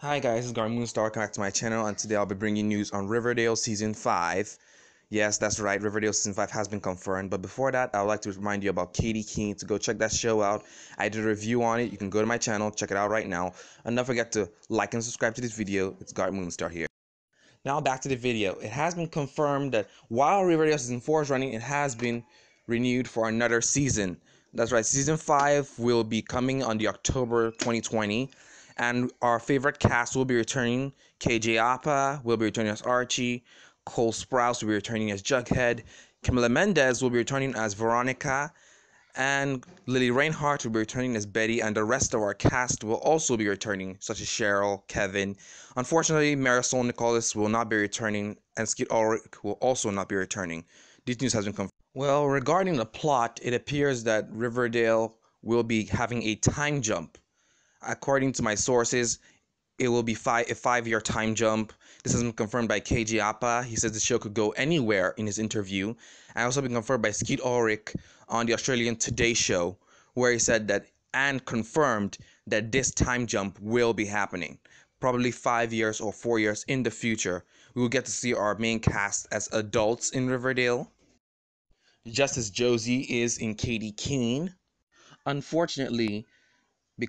Hi guys, it's Gar Moonstar. Come back to my channel, and today I'll be bringing news on Riverdale Season 5. Yes, that's right, Riverdale Season 5 has been confirmed, but before that, I would like to remind you about Katie Keene, to go check that show out. I did a review on it, you can go to my channel, check it out right now. And don't forget to like and subscribe to this video, it's Gar Moonstar here. Now back to the video. It has been confirmed that while Riverdale Season 4 is running, it has been renewed for another season. That's right, Season 5 will be coming on the October 2020. And our favorite cast will be returning. KJ Appa will be returning as Archie. Cole Sprouse will be returning as Jughead. Camila Mendez will be returning as Veronica. And Lily Reinhart will be returning as Betty, and the rest of our cast will also be returning, such as Cheryl, Kevin. Unfortunately, Marisol Nicholas will not be returning, and Skeet Ulrich will also not be returning. This news has been confirmed. Well, regarding the plot, it appears that Riverdale will be having a time jump according to my sources, it will be five, a five year time jump. This has been confirmed by KG Appa. He says the show could go anywhere in his interview. And also been confirmed by Skeet Ulrich on the Australian Today Show, where he said that and confirmed that this time jump will be happening. Probably five years or four years in the future, we will get to see our main cast as adults in Riverdale. Just as Josie is in Katie Keene. Unfortunately,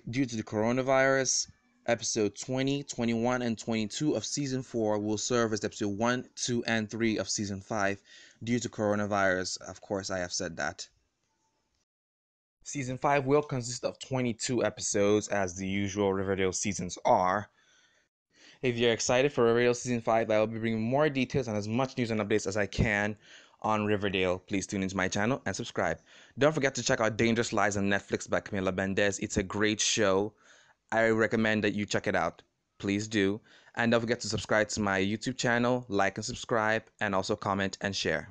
due to the coronavirus, episode 20, 21, and 22 of season 4 will serve as episode 1, 2, and 3 of season 5 due to coronavirus. Of course, I have said that. Season 5 will consist of 22 episodes, as the usual Riverdale seasons are. If you're excited for Riverdale Season 5, I will be bringing more details and as much news and updates as I can on Riverdale. Please tune into my channel and subscribe. Don't forget to check out Dangerous Lies on Netflix by Camila Mendez. It's a great show. I recommend that you check it out. Please do. And don't forget to subscribe to my YouTube channel, like and subscribe, and also comment and share.